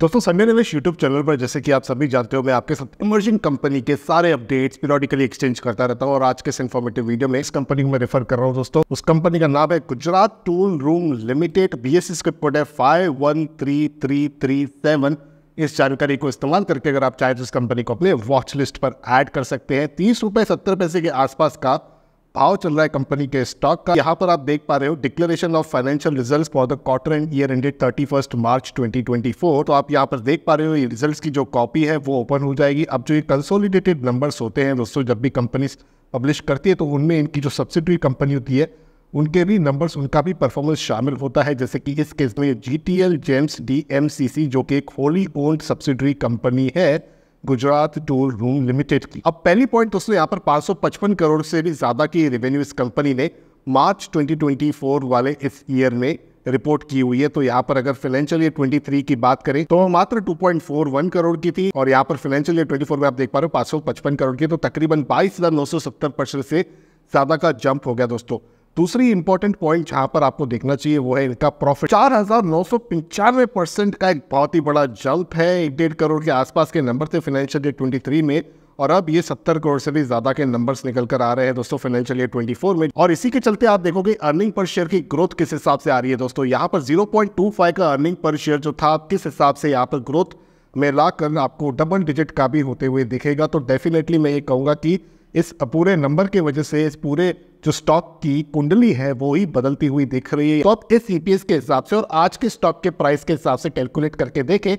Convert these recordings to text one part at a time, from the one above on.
दोस्तों समय निवेश यूट्यूब चैनल पर जैसे कि आप सभी जानते हो मैं आपके साथ इमर्जिंग कंपनी के सारे अपडेट्स पीरियडिकली एक्सचेंज करता रहता हूं और आज के इस इन्फॉर्मेटिव वीडियो में इस कंपनी को मैं रेफर कर रहा हूं दोस्तों उस कंपनी का नाम है Gujarat tool room limited B S इसके कोड है फाइव इस जानकारी को इस्तेमाल करके अगर आप चाहे तो इस कंपनी को अपने वॉच लिस्ट पर एड कर सकते हैं तीस रुपये के आसपास का भाव चल रहा है कंपनी के स्टॉक का यहाँ पर आप देख पा रहे हो declaration of financial result for the quarter and year ended thirty first March twenty twenty four तो आप यहाँ पर देख पा रहे हो ये रिजल्ट की जो कॉपी है वो ओपन हो जाएगी अब जो ये कंसोलिडेटेड नंबर्स होते हैं दोस्तों जब भी कंपनी पब्लिश करती है तो उनमें इनकी जो सब्सिडरी कंपनी होती है उनके भी नंबर्स उनका भी परफॉर्मेंस शामिल होता है जैसे कि इस केस में G T L gems D M C C जो कि एक होली ओल्ड सब्सिडरी कंपनी है गुजरात टूर रूम लिमिटेड की अब पहली पॉइंट दोस्तों यहाँ पर 555 करोड़ से भी ज़्यादा की रेवेन्यू इस कंपनी ने मार्च 2024 वाले इस ईयर में रिपोर्ट की हुई है तो यहाँ पर अगर फाइनेंशियल ईयर 23 की बात करें तो मात्र 2.41 करोड़ की थी और यहाँ पर फाइनेंशियल ईयर 24 में आप देख पा रहे हो 555 करोड़ की तो तकरीबन बाईस से ज़्यादा का जंप हो गया दोस्तों दूसरी इंपॉर्टेंट पॉइंट जहां पर आपको देखना चाहिए वो है इनका प्रॉफिट चार हजार नौ सौ पंचानवे परसेंट का एक बहुत ही बड़ा जल्प है एक डेढ़ करोड़ के आसपास के नंबर थे फाइनेंशियल ईयर ट्वेंटी थ्री में और अब ये सत्तर करोड़ से भी ज्यादा के नंबर्स निकल कर आ रहे हैं दोस्तों फाइनेंशियल ईयर फोर में और इसी के चलते आप देखोगे अर्निंग पर शेयर की ग्रोथ किस हिसाब से आ रही है दोस्तों यहाँ पर जीरो पॉइंट टू फाइव का अर्निंग पर शेयर जो था किस हिसाब से यहाँ पर ग्रोथ में ला कर आपको डबल डिजिट का भी होते हुए दिखेगा तो डेफिनेटली मैं ये कहूँगा कि इस पूरे नंबर की वजह से इस पूरे जो स्टॉक की कुंडली है वो ही बदलती हुई दिख रही है तो आप इस ईपीएस e के हिसाब से और आज के स्टॉक के प्राइस के हिसाब से कैलकुलेट करके देखें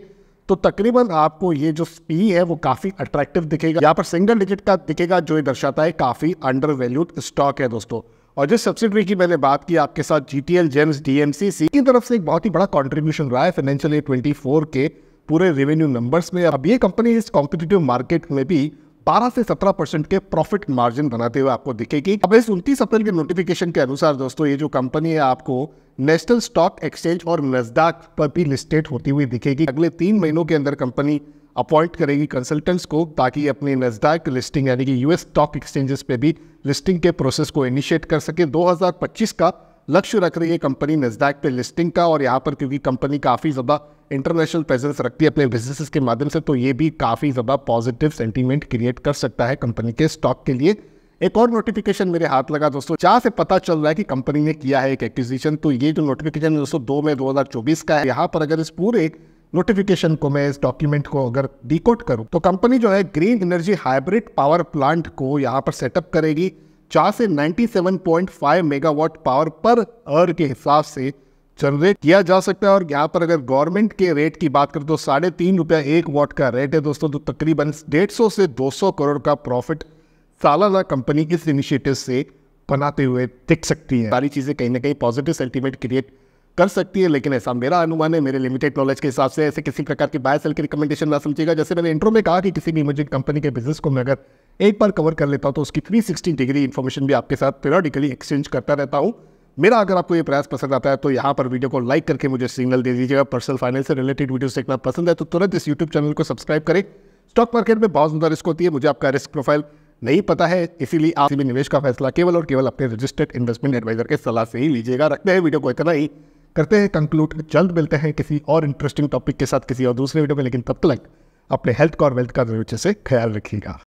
तो तकरीबन आपको ये जो पी है वो काफ़ी अट्रैक्टिव दिखेगा यहाँ पर सिंगल डिजिट का दिखेगा जो ये दर्शाता है काफ़ी अंडर वैल्यूड स्टॉक है दोस्तों और जिस सब्सिडरी की मैंने बात की आपके साथ G T L gems DMC की तरफ से एक बहुत ही बड़ा कॉन्ट्रीब्यूशन रहा है फाइनेंशियल ईयर ट्वेंटी के पूरे रेवेन्यू नंबर्स में अब ये कंपनी इस कॉम्पिटेटिव मार्केट में भी 12 से 17 परसेंट के प्रॉफिट मार्जिन बनाते हुए आपको दिखेगी अब इस उनतीस अप्रैल के नोटिफिकेशन के अनुसार दोस्तों ये जो कंपनी है आपको नेशनल स्टॉक एक्सचेंज और नजदाक पर भी लिस्टेड होती हुई दिखेगी अगले तीन महीनों के अंदर कंपनी अपॉइंट करेगी कंसल्टेंट्स को ताकि अपने नजदाक लिस्टिंग यानी कि यूएस स्टॉक एक्सचेंजेस पे भी लिस्टिंग के प्रोसेस को इनिशिएट कर सके 2025 का लक्ष्य रख रही है कंपनी नजदाक पे लिस्टिंग का और यहाँ पर क्योंकि कंपनी काफ़ी ज़्यादा इंटरनेशनल प्रेजेंस रखती है अपने बिजनेसेस के माध्यम से तो ये भी काफ़ी ज़्यादा पॉजिटिव सेंटीमेंट क्रिएट कर सकता है कंपनी के स्टॉक के लिए एक और नोटिफिकेशन मेरे हाथ लगा दोस्तों जहाँ से पता चल रहा है कि कंपनी ने किया है एक एक्विजिशन तो ये जो नोटिफिकेशन है दोस्तों दो मई 2024 का है यहाँ पर अगर इस पूरे नोटिफिकेशन को मैं इस डॉक्यूमेंट को अगर डिकोड करूँ तो कंपनी जो है green energy hybrid power plant को यहाँ पर सेटअप करेगी चार से 97.5 मेगावाट पावर पर आवर के हिसाब से जनरेट किया जा सकता है और यहाँ पर अगर गवर्नमेंट के रेट की बात करें तो साढ़े तीन रुपया एक वॉट का रेट है दोस्तों तो तकरीबन डेढ़ सौ से दो सौ करोड़ का प्रॉफिट सालाना कंपनी इस इनिशिएटिव से बनाते हुए दिख सकती है सारी चीज़ें कहीं ना कहीं पॉजिटिव सेंटीमेंट क्रिएट कर सकती है लेकिन ऐसा मेरा अनुमान है मेरे लिमिटेड नॉलेज के हिसाब से ऐसे किसी प्रकार की बाय सेल की रिकमेंडेशन ना समझिएगा जैसे मैंने इंट्रो में कहा कि किसी भी इमर्जिंग कंपनी के बिजनेस को मैं अगर एक बार कवर कर लेता हूँ तो उसकी 360 डिग्री इन्फॉर्मेशन भी आपके साथ पेरोडिकली एक्सचेंज करता रहता हूँ मेरा अगर आपको ये प्रयास पसंद आता है तो यहाँ पर वीडियो को लाइक करके मुझे सिग्नल दे दीजिएगा पर्सनल फाइनेंस से रिलेटेड वीडियोस देखना पसंद है तो तुरंत इस यूट्यूब चैनल को सब्सक्राइब करें स्टॉक मार्केट में बहुत ज्यादा रिस्क होती है मुझे आपका रिस्क प्रोफाइल नहीं पता है इसीलिए आप भी निवेश का फैसला केवल और केवल अपने रजिस्टर्ड इन्वेस्टमेंट एडवाइजर के सलाह से ही लीजिएगा रखते हैं वीडियो को इतना ही करते हैं कंक्लूड जल्द मिलते हैं किसी और इंटरेस्टिंग टॉपिक के साथ किसी और दूसरे वीडियो में लेकिन तब तक अपने हेल्थ और वेल्थ का जरूर से ख्याल रखिएगा